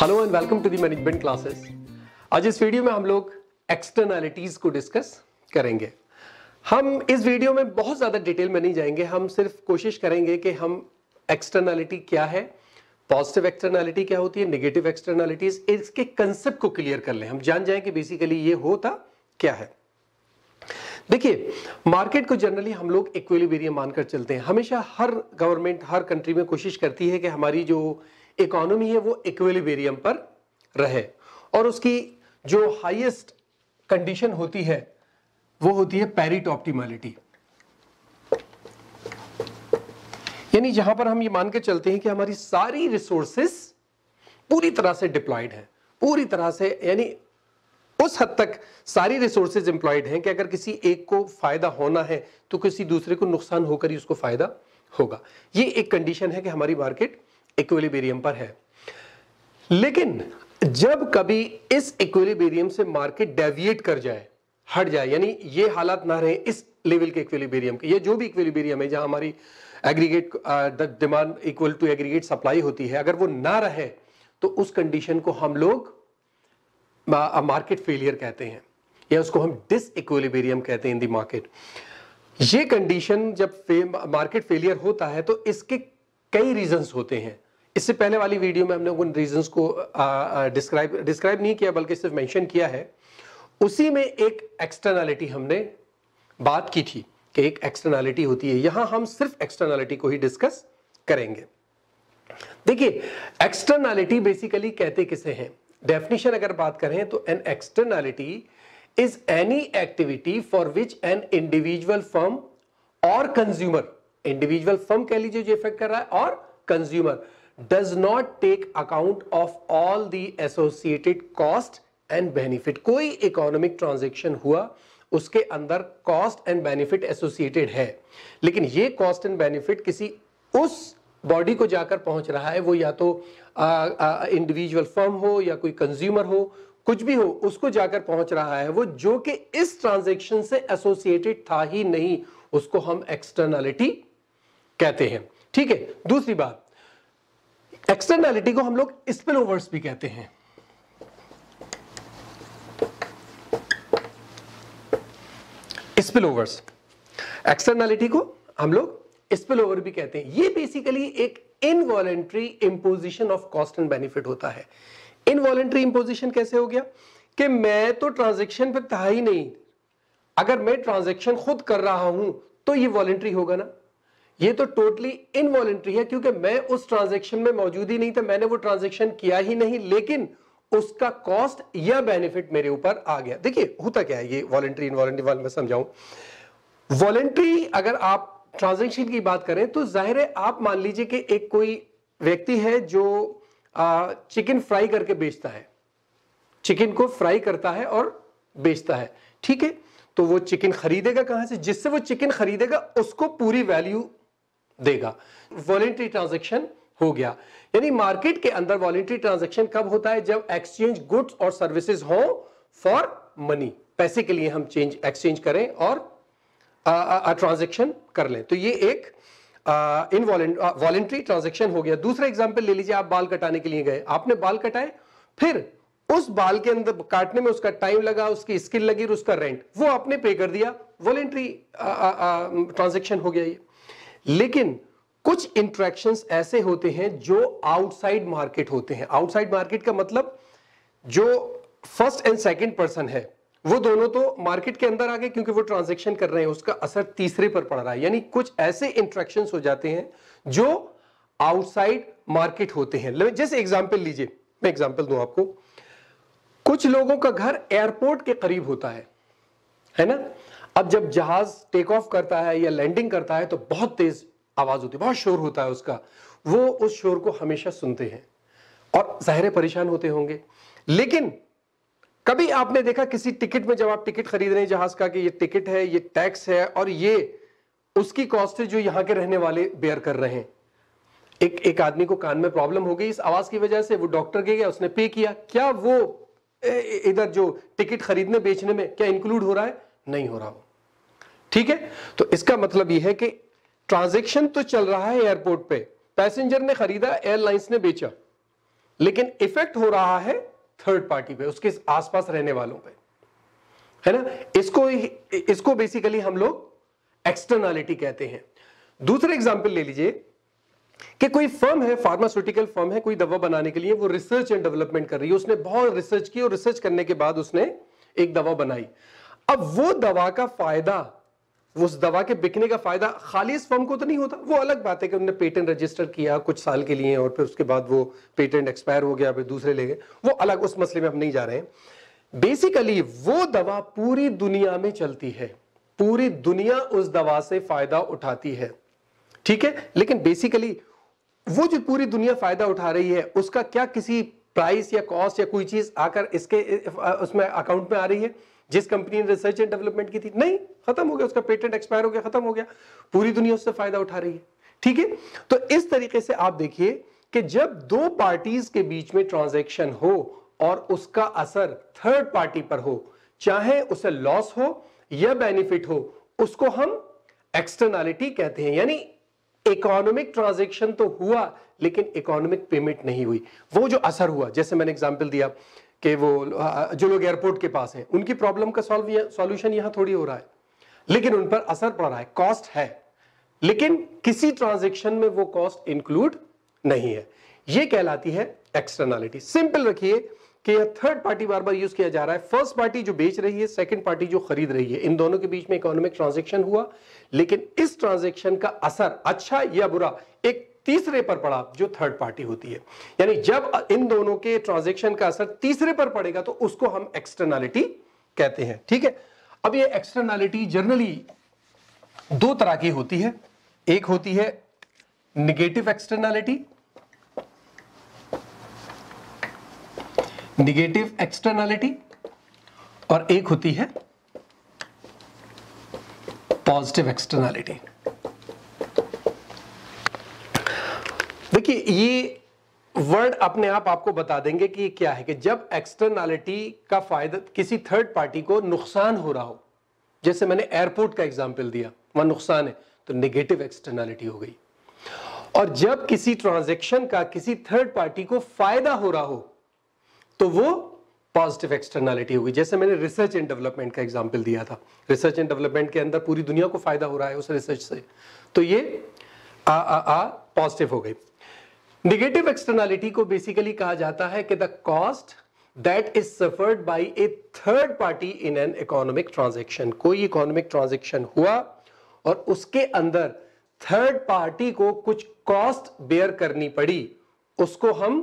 hello and welcome to management classes आज इस video में हम लोग एक्सटर्नैलिटीज को डिस्कस करेंगे हम इस वीडियो में बहुत ज़्यादा डिटेल में नहीं जाएंगे हम सिर्फ कोशिश करेंगे कि हम एक्सटर्नैलिटी क्या है पॉजिटिव एक्सटर्नैलिटी क्या होती है नेगेटिव एक्सटर्नैलिटीज इसके कंसेप्ट को क्लियर कर लें हम जान जाए कि बेसिकली ये होता क्या है देखिए मार्केट को जनरली हम लोग इक्विलिबेरियम मानकर चलते हैं हमेशा हर गवर्नमेंट हर कंट्री में कोशिश करती है कि हमारी जो इकोनॉमी है वो इक्विलिबेरियम पर रहे और उसकी जो हाईएस्ट कंडीशन होती है वो होती है पैरिट ऑप्टिमलिटी यानी जहां पर हम ये मान के चलते हैं कि हमारी सारी रिसोर्सेस पूरी तरह से डिप्लॉयड है पूरी तरह से यानी उस हद तक सारी रिसोर्सेज एम्प्लॉयड हैं कि अगर किसी एक को फायदा होना है तो किसी दूसरे को नुकसान होकर ही उसको फायदा होगा ये एक कंडीशन है कि हमारी मार्केट इक्विलिबेरियम पर है लेकिन जब कभी इस इक्विलिबेरियम से मार्केट डेविएट कर जाए हट जाए यानी ये हालात ना रहे इस लेवल के इक्विलिबेरियम के ये जो भी इक्विलिबेरियम है जहां हमारी aggregate demand equal to aggregate supply होती है अगर वो ना रहे तो उस कंडीशन को हम लोग मार्केट uh, फेलियर कहते हैं या उसको हम डिस इक्विलिबेरियम कहते हैं इन दी मार्केट ये कंडीशन जब मार्केट फेलियर होता है तो इसके कई रीजंस होते हैं इससे पहले वाली वीडियो में हमने उन रीजन को डिस्क्राइब डिस्क्राइब नहीं किया बल्कि सिर्फ मैंशन किया है उसी में एक एक्सटर्नैलिटी हमने बात की थी कि एक एक्सटर्नैलिटी होती है यहां हम सिर्फ एक्सटर्नलिटी को ही डिस्कस करेंगे देखिए एक्सटर्नैलिटी बेसिकली कहते किसे हैं डेफिनेशन अगर बात करें तो an externality is any activity for which an individual firm और कंज्यूमर इंडिविजुअल फर्म कह लीजिए जो इफेक्ट कर रहा है और consumer does not take account of all the associated cost and benefit कोई इकोनॉमिक ट्रांजेक्शन हुआ उसके अंदर कॉस्ट एंड बेनिफिट एसोसिएटेड है लेकिन ये कॉस्ट एंड बेनिफिट किसी उस बॉडी को जाकर पहुंच रहा है वो या तो इंडिविजुअल फर्म हो या कोई कंज्यूमर हो कुछ भी हो उसको जाकर पहुंच रहा है वो जो कि इस ट्रांजेक्शन से एसोसिएटेड था ही नहीं उसको हम एक्सटर्नलिटी कहते हैं ठीक है दूसरी बात एक्सटर्नैलिटी को हम लोग स्पिल ओवर्स भी कहते हैं स्पिल ओवर्स एक्सटर्नैलिटी को हम लोग स्पिल ओवर भी कहते हैं ये बेसिकली एक involuntary imposition of cost and benefit होता है इनवॉलेंट्री इंपोजिशन कैसे हो गया कि मैं तो ट्रांजेक्शन पर था ही नहीं अगर मैं ट्रांजेक्शन खुद कर रहा हूं तो ये वॉलेंट्री होगा ना ये तो टोटली इनवॉलेंट्री है क्योंकि मैं उस ट्रांजेक्शन में मौजूद ही नहीं था मैंने वो ट्रांजेक्शन किया ही नहीं लेकिन उसका कॉस्ट या बेनिफिट मेरे ऊपर आ गया देखिए होता क्या है ये वॉलेंट्री इनवॉलेंट्री वाले मैं समझाऊं वॉलेंट्री अगर आप ट्रांजेक्शन की बात करें तो जाहिर है आप मान लीजिए कि एक कोई व्यक्ति है जो आ, चिकन फ्राई करके बेचता है चिकन को फ्राई करता है और बेचता है ठीक है तो वो चिकन खरीदेगा कहां से जिससे वो चिकन खरीदेगा उसको पूरी वैल्यू देगा वॉलेंट्री ट्रांजेक्शन हो गया यानी मार्केट के अंदर वॉलेंट्री ट्रांजेक्शन कब होता है जब एक्सचेंज गुड्स और सर्विसेज हो फॉर मनी पैसे के लिए हम चेंज एक्सचेंज करें और ट्रांजेक्शन कर लें तो ये एक इन वॉलेंट्री ट्रांजेक्शन हो गया दूसरा एग्जाम्पल ले लीजिए आप बाल कटाने के लिए गए आपने बाल कटाए फिर उस बाल के अंदर काटने में उसका टाइम लगा उसकी स्किल लगी और उसका रेंट वो आपने पे कर दिया वॉलेंट्री ट्रांजेक्शन हो गया ये लेकिन कुछ इंट्रैक्शन ऐसे होते हैं जो आउटसाइड मार्केट होते हैं आउटसाइड मार्केट का मतलब जो फर्स्ट एंड सेकेंड पर्सन है वो दोनों तो मार्केट के अंदर आ गए क्योंकि वो ट्रांजेक्शन कर रहे हैं उसका असर तीसरे पर पड़ रहा है यानी कुछ ऐसे इंट्रैक्शन हो जाते हैं जो आउटसाइड मार्केट होते हैं जैसे एग्जाम्पल लीजिए मैं एग्जाम्पल दू आपको कुछ लोगों का घर एयरपोर्ट के करीब होता है है ना अब जब जहाज टेक ऑफ करता है या लैंडिंग करता है तो बहुत तेज आवाज होती है बहुत शोर होता है उसका वो उस शोर को हमेशा सुनते हैं और ज़ाहिर परेशान होते होंगे लेकिन कभी आपने देखा किसी टिकट में जब आप टिकट खरीद रहे हैं जहाज का कि ये टिकट है ये टैक्स है और ये उसकी कॉस्ट है जो यहां के रहने वाले बेयर कर रहे हैं एक एक आदमी को कान में प्रॉब्लम हो गई इस आवाज की वजह से वो डॉक्टर के गया उसने पे किया क्या वो इधर जो टिकट खरीदने बेचने में क्या इंक्लूड हो रहा है नहीं हो रहा वो ठीक है तो इसका मतलब यह है कि ट्रांजेक्शन तो चल रहा है एयरपोर्ट पे पैसेंजर ने खरीदा एयरलाइंस ने बेचा लेकिन इफेक्ट हो रहा है थर्ड पार्टी पे उसके आसपास रहने वालों पे है ना इसको इसको बेसिकली हम लोग एक्सटर्नालिटी कहते हैं दूसरे एग्जाम्पल ले लीजिए कि कोई फर्म है फार्मास्यूटिकल फर्म है कोई दवा बनाने के लिए वो रिसर्च एंड डेवलपमेंट कर रही है उसने बहुत रिसर्च की और रिसर्च करने के बाद उसने एक दवा बनाई अब वो दवा का फायदा वो उस दवा के बिकने का फायदा खाली इस फर्म को तो नहीं होता वो अलग बात है कि उन्होंने पेटेंट रजिस्टर किया कुछ साल के लिए और फिर उसके बाद वो पेटेंट एक्सपायर हो गया फिर दूसरे ले गए वो अलग उस मसले में हम नहीं जा रहे हैं बेसिकली वो दवा पूरी दुनिया में चलती है पूरी दुनिया उस दवा से फायदा उठाती है ठीक है लेकिन बेसिकली वो जो पूरी दुनिया फायदा उठा रही है उसका क्या किसी प्राइस या कॉस्ट या कोई चीज आकर इसके उसमें अकाउंट में आ रही है जिस कंपनी ने रिसर्च एंड डेवलपमेंट की थी नहीं खत्म हो गया उसका पेटेंट एक्सपायर हो गया खत्म हो गया पूरी दुनिया उससे फायदा उठा रही है ठीक है तो इस तरीके से आप देखिए कि जब दो पार्टीज के बीच में ट्रांजेक्शन हो और उसका असर थर्ड पार्टी पर हो चाहे उसे लॉस हो या बेनिफिट हो उसको हम एक्सटर्नैलिटी कहते हैं यानी इकोनॉमिक ट्रांजेक्शन तो हुआ लेकिन इकोनॉमिक पेमेंट नहीं हुई वो जो असर हुआ जैसे मैंने एग्जांपल दिया कि वो जो लोग एयरपोर्ट के पास हैं उनकी प्रॉब्लम का सॉल्व सॉल्यूशन यहाँ थोड़ी हो रहा है लेकिन उन पर असर पड़ रहा है कॉस्ट है लेकिन किसी ट्रांजेक्शन में वो कॉस्ट इंक्लूड नहीं है ये कहलाती है एक्सटर्नलिटी सिंपल रखिए कि यह थर्ड पार्टी बार बार यूज किया जा रहा है फर्स्ट पार्टी जो बेच रही है सेकंड पार्टी जो खरीद रही है इन दोनों के बीच में इकोनॉमिक ट्रांजेक्शन हुआ लेकिन इस ट्रांजेक्शन का असर अच्छा या बुरा एक तीसरे पर पड़ा जो थर्ड पार्टी होती है यानी जब इन दोनों के ट्रांजेक्शन का असर तीसरे पर पड़ेगा तो उसको हम एक्सटर्नैलिटी कहते हैं ठीक है अब ये एक्सटर्नैलिटी जनरली दो तरह की होती है एक होती है निगेटिव एक्सटर्नैलिटी निगेटिव एक्सटर्नैलिटी और एक होती है पॉजिटिव एक्सटर्नैलिटी देखिए ये वर्ड अपने आप आपको बता देंगे कि ये क्या है कि जब एक्सटर्नैलिटी का फायदा किसी थर्ड पार्टी को नुकसान हो रहा हो जैसे मैंने एयरपोर्ट का एग्जाम्पल दिया वह नुकसान है तो निगेटिव एक्सटर्नैलिटी हो गई और जब किसी ट्रांजेक्शन का किसी थर्ड पार्टी को फायदा हो रहा हो तो वो पॉजिटिव एक्सटर्नैलिटी होगी जैसे मैंने रिसर्च एंड डेवलपमेंट का एग्जाम्पल दिया था रिसर्च एंड डेवलपमेंट के अंदर पूरी दुनिया को फायदा हो रहा है उस रिसर्च से तो ये आ आ आ पॉजिटिव हो गई निगेटिव एक्सटर्नैलिटी को बेसिकली कहा जाता है कि the cost that is suffered by a third party in an economic transaction कोई इकोनॉमिक ट्रांजेक्शन हुआ और उसके अंदर थर्ड पार्टी को कुछ कॉस्ट बेयर करनी पड़ी उसको हम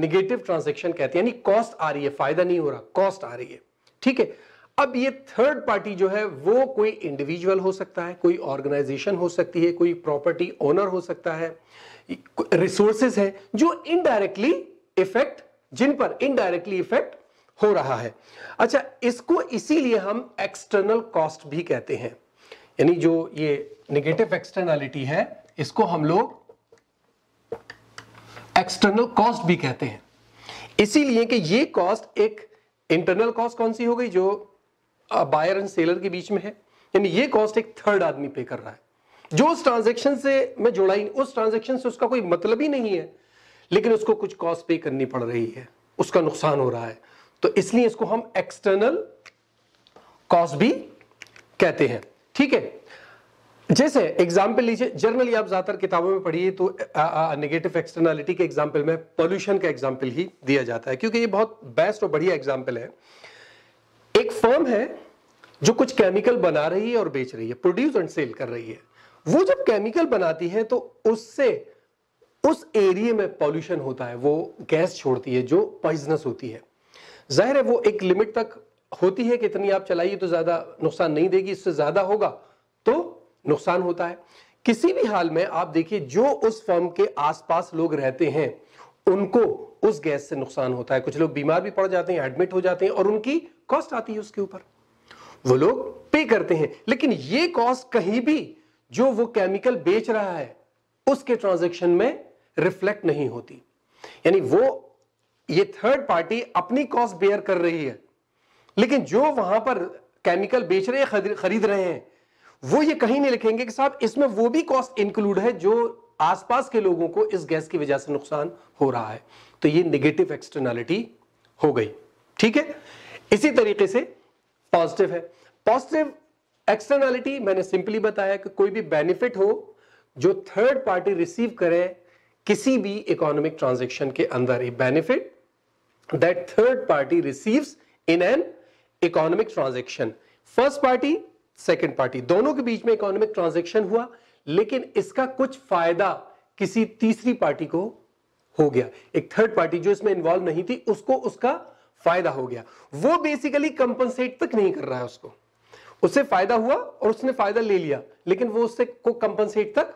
निगेटिव ट्रांजेक्शन कहते हैं यानी कॉस्ट आ रही है फायदा नहीं हो रहा कॉस्ट आ रही है ठीक है अब ये थर्ड पार्टी जो है वो कोई इंडिविजुअल हो सकता है कोई ऑर्गेनाइजेशन हो सकती है कोई प्रॉपर्टी ओनर हो सकता है रिसोर्सेज है जो इनडायरेक्टली इफेक्ट जिन पर इनडायरेक्टली इफेक्ट हो रहा है अच्छा इसको इसीलिए हम एक्सटर्नल कॉस्ट भी कहते हैं यानी जो ये निगेटिव एक्सटर्नैलिटी है इसको हम लोग एक्सटर्नल कॉस्ट भी कहते हैं इसीलिए कि ये कॉस्ट एक इंटरनल कॉस्ट कौन सी हो गई जो बायर एंड सेलर के बीच में है यानी ये कॉस्ट एक थर्ड आदमी पे कर रहा है जो उस ट्रांजेक्शन से मैं जुड़ा ही उस ट्रांजेक्शन से उसका कोई मतलब ही नहीं है लेकिन उसको कुछ कॉस्ट पे करनी पड़ रही है उसका नुकसान हो रहा है तो इसलिए इसको हम एक्सटर्नल कॉस्ट भी कहते हैं ठीक है जैसे एग्जाम्पल लीजिए जनरली आप ज्यादातर किताबों में पढ़िए तो नेगेटिव एक्सटर्नलिटी के एग्जाम्पल में पॉल्यूशन का एग्जाम्पल ही दिया जाता है क्योंकि ये बहुत बेस्ट और बढ़िया एग्जाम्पल है एक फर्म है जो कुछ केमिकल बना रही है और बेच रही है प्रोड्यूस एंड सेल कर रही है वो जब केमिकल बनाती है तो उससे उस एरिए में पॉल्यूशन होता है वो गैस छोड़ती है जो पॉइजनस होती है जाहिर है वो एक लिमिट तक होती है कि इतनी आप चलाइए तो ज़्यादा नुकसान नहीं देगी इससे ज़्यादा होगा तो नुकसान होता है किसी भी हाल में आप देखिए जो उस फर्म के आसपास लोग रहते हैं उनको उस गैस से नुकसान होता है कुछ लोग बीमार भी पड़ जाते हैं एडमिट हो जाते हैं और उनकी कॉस्ट आती है उसके ऊपर वो लोग पे करते हैं लेकिन ये कॉस्ट कहीं भी जो वो केमिकल बेच रहा है उसके ट्रांजेक्शन में रिफ्लेक्ट नहीं होती यानी वो ये थर्ड पार्टी अपनी कॉस्ट बेयर कर रही है लेकिन जो वहां पर केमिकल बेच रहे हैं खरीद रहे हैं वो ये कहीं नहीं लिखेंगे कि साहब इसमें वो भी कॉस्ट इंक्लूड है जो आसपास के लोगों को इस गैस की वजह से नुकसान हो रहा है तो ये निगेटिव एक्सटर्नैलिटी हो गई ठीक है इसी तरीके से पॉजिटिव है पॉजिटिव एक्सटर्नैलिटी मैंने सिंपली बताया कि कोई भी बेनिफिट हो जो थर्ड पार्टी रिसीव करे किसी भी इकोनॉमिक ट्रांजेक्शन के अंदर a benefit that third party receives in an economic transaction first party second party दोनों के बीच में इकोनॉमिक ट्रांजेक्शन हुआ लेकिन इसका कुछ फायदा किसी तीसरी पार्टी को हो गया एक थर्ड पार्टी जो इसमें इन्वॉल्व नहीं थी उसको उसका फायदा हो गया वो बेसिकली कंपनसेट तक नहीं कर रहा है उसको उससे फायदा हुआ और उसने फायदा ले लिया लेकिन वो उससे को कंपनसेट तक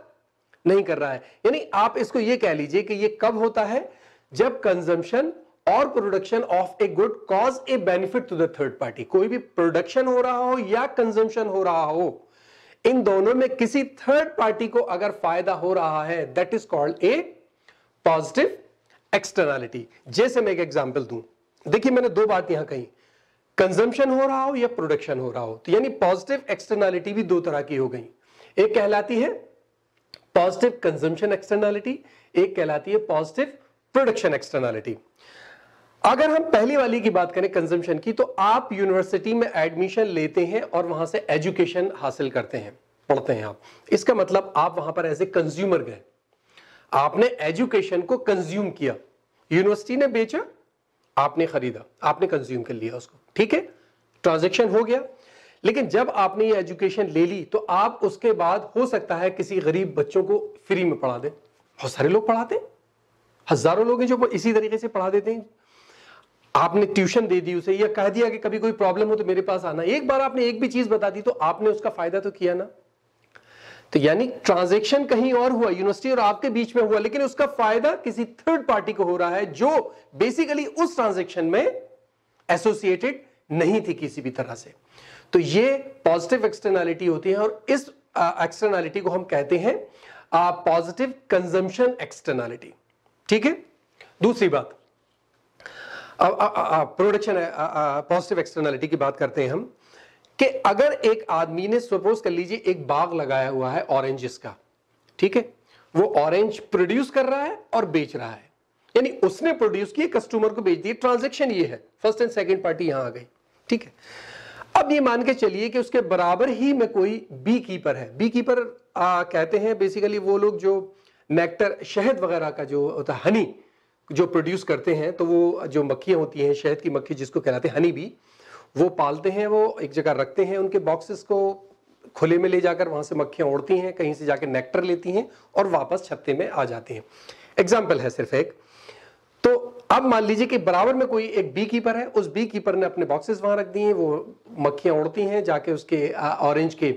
नहीं कर रहा है यानी आप इसको ये कह लीजिए कि ये कब होता है जब कंजम्पशन और production of a good cause a benefit to the third party कोई भी प्रोडक्शन हो रहा हो या कंजम्पशन हो रहा हो इन दोनों में किसी थर्ड पार्टी को अगर फायदा हो रहा है that is called a positive externality जैसे मैं एक एग्जाम्पल दूं देखिए मैंने दो बात यहां कही कंजम्पशन हो रहा हो या प्रोडक्शन हो रहा हो तो यानी पॉजिटिव एक्सटर्नैलिटी भी दो तरह की हो गई एक कहलाती है पॉजिटिव कंजम्पशन एक्सटर्नैलिटी एक कहलाती है पॉजिटिव प्रोडक्शन एक्सटर्नैलिटी अगर हम पहली वाली की बात करें कंजम्पशन की तो आप यूनिवर्सिटी में एडमिशन लेते हैं और वहां से एजुकेशन हासिल करते हैं पढ़ते हैं आप इसका मतलब आप वहां पर एज ए कंज्यूमर गए आपने एजुकेशन को कंज्यूम किया यूनिवर्सिटी ने बेचा आपने खरीदा आपने कंज्यूम कर लिया उसको ठीक है ट्रांजेक्शन हो गया लेकिन जब आपने ये एजुकेशन ले ली तो आप उसके बाद हो सकता है किसी गरीब बच्चों को फ्री में पढ़ा दें बहुत सारे लोग पढ़ाते हैं हजारों लोग हैं जो इसी तरीके से पढ़ा देते हैं आपने ट्यूशन दे दी उसे या कह दिया कि कभी कोई प्रॉब्लम हो तो मेरे पास आना एक बार आपने एक भी चीज बता दी तो आपने उसका फायदा तो किया ना तो यानी ट्रांजेक्शन कहीं और हुआ यूनिवर्सिटी और आपके बीच में हुआ लेकिन उसका फायदा किसी थर्ड पार्टी को हो रहा है जो बेसिकली उस ट्रांजेक्शन में एसोसिएटेड नहीं थी किसी भी तरह से तो ये पॉजिटिव एक्सटर्नैलिटी होती है और इस एक्सटर्नैलिटी को हम कहते हैं पॉजिटिव कंजम्पशन एक्सटर्नैलिटी ठीक है दूसरी बात प्रोडक्शन पॉजिटिव एक्सटर्नैलिटी की बात करते हैं हम कि अगर एक आदमी ने सपोज कर लीजिए एक बाग लगाया हुआ है ऑरेंजेस का ठीक है वो ऑरेंज प्रोड्यूस कर रहा है और बेच रहा है यानी उसने प्रोड्यूस किया कस्टमर को बेच दिए ट्रांजेक्शन ये है फर्स्ट एंड सेकेंड पार्टी यहां आ गई ठीक है अब ये मान के चलिए कि उसके बराबर ही में कोई बी कीपर है बी कीपर आ, कहते हैं बेसिकली वो लोग जो नेक्टर शहद वगैरह का जो होता है हनी जो प्रोड्यूस करते हैं तो वो जो मक्खियां होती हैं शहद की मक्खी जिसको कहलाते हैं हनी बी वो पालते हैं वो एक जगह रखते हैं उनके बॉक्सेस को खुले में ले जाकर वहां से मक्खियाँ उड़ती हैं कहीं से जाकर नेक्टर लेती हैं और वापस छत्ते में आ जाती हैं एग्जाम्पल है सिर्फ एक तो अब मान लीजिए कि बराबर में कोई एक बी कीपर है उस बी कीपर ने अपने बॉक्सेस वहां रख दिए हैं वो मक्खियाँ उड़ती हैं जाके उसके ऑरेंज के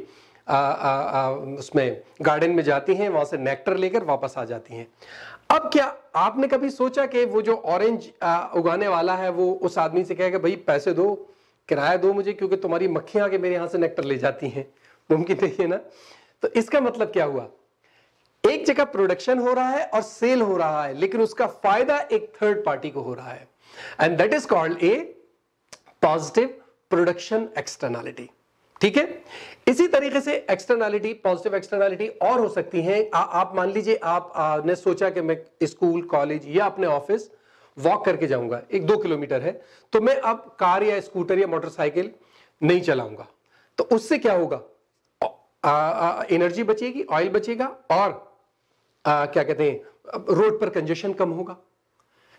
आ, आ, आ, उसमें गार्डन में जाती हैं वहां से नेक्टर लेकर वापस आ जाती हैं अब क्या आपने कभी सोचा कि वो जो ऑरेंज उगाने वाला है वो उस आदमी से कहेगा भाई पैसे दो किराया दो मुझे क्योंकि तुम्हारी मक्खियां आके मेरे यहां से नेक्टर ले जाती हैं मुमकिन नहीं है ना तो इसका मतलब क्या हुआ एक जगह प्रोडक्शन हो रहा है और सेल हो रहा है लेकिन उसका फायदा एक थर्ड पार्टी को हो रहा है and that is called a positive production externality ठीक है इसी तरीके से एक्सटर्नैलिटी पॉजिटिव एक्सटर्नैलिटी और हो सकती है आ, आप मान लीजिए आपने सोचा कि मैं स्कूल कॉलेज या अपने ऑफिस वॉक करके जाऊंगा एक दो किलोमीटर है तो मैं अब कार या स्कूटर या मोटरसाइकिल नहीं चलाऊंगा तो उससे क्या होगा एनर्जी बचेगी ऑयल बचेगा और आ, क्या कहते हैं रोड पर कंजेशन कम होगा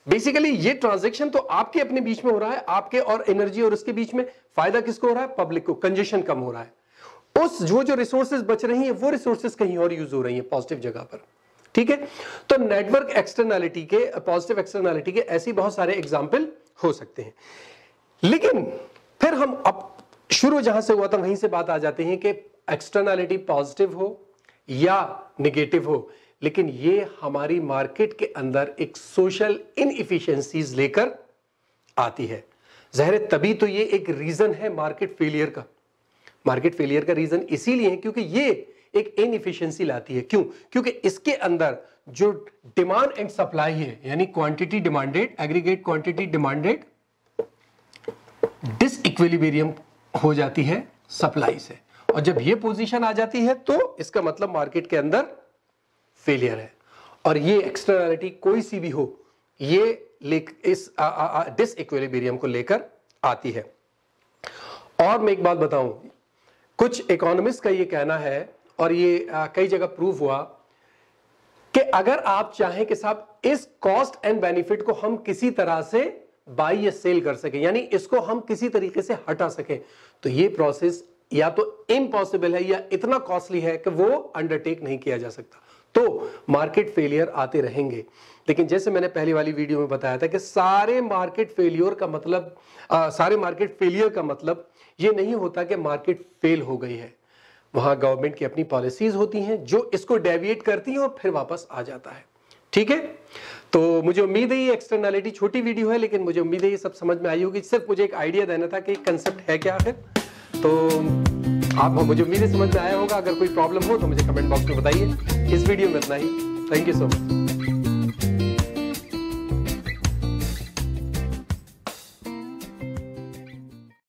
बेसिकली ये ट्रांजेक्शन तो आपके अपने बीच में हो रहा है आपके और एनर्जी और उसके बीच में फायदा किसको हो रहा है पब्लिक को कंजेशन कम हो रहा है उस जो जो रिसोर्सेज बच रही हैं वो रिसोर्सेज कहीं और यूज हो रही हैं पॉजिटिव जगह पर ठीक है तो नेटवर्क एक्सटर्नैलिटी के पॉजिटिव एक्सटर्नैलिटी के ऐसे बहुत सारे एग्जाम्पल हो सकते हैं लेकिन फिर हम अब शुरू जहां से हुआ था वहीं से बात आ जाती है कि एक्सटर्नैलिटी पॉजिटिव हो या निगेटिव हो लेकिन ये हमारी मार्केट के अंदर एक सोशल इनइफिशियंसीज लेकर आती है जहर तभी तो ये एक रीजन है मार्केट फेलियर का मार्केट फेलियर का रीजन इसीलिए क्योंकि ये एक इनफिशियंसी लाती है क्यों क्योंकि इसके अंदर जो डिमांड एंड सप्लाई है यानी quantity demanded aggregate quantity demanded डिस हो जाती है सप्लाई से और जब ये पोजीशन आ जाती है तो इसका मतलब मार्केट के अंदर फेलियर है और ये एक्सटर्नलिटी कोई सी भी हो ये इस डिस को लेकर आती है और मैं एक बात बताऊं कुछ इकोनॉमिस्ट का ये कहना है और ये आ, कई जगह प्रूव हुआ कि अगर आप चाहें कि साहब इस कॉस्ट एंड बेनिफिट को हम किसी तरह से बाई या सेल कर सके यानी इसको हम किसी तरीके से हटा सके तो ये प्रोसेस या तो इम्पॉसिबल है या इतना कॉस्टली है कि वो अंडरटेक नहीं किया जा सकता तो मार्केट फेलियर आते रहेंगे लेकिन जैसे मैंने पहली वाली वीडियो में बताया था कि सारे मार्केट फेलियर का मतलब आ, सारे मार्केट फेलियर का मतलब ये नहीं होता कि मार्केट फेल हो गई है वहां गवर्नमेंट की अपनी पॉलिसीज होती हैं जो इसको डेविएट करती हैं और फिर वापस आ जाता है ठीक है तो मुझे उम्मीद है ये एक्सटर्नलिटी छोटी वीडियो है लेकिन मुझे उम्मीद है ये सब समझ में आई होगी सिर्फ मुझे एक आइडिया देना था कि कंसेप्ट है क्या आखिर तो आप मुझे उम्मीद है समझ में आया होगा अगर कोई प्रॉब्लम हो तो मुझे कमेंट बॉक्स में बताइए इस वीडियो में इतना ही थैंक यू सो मच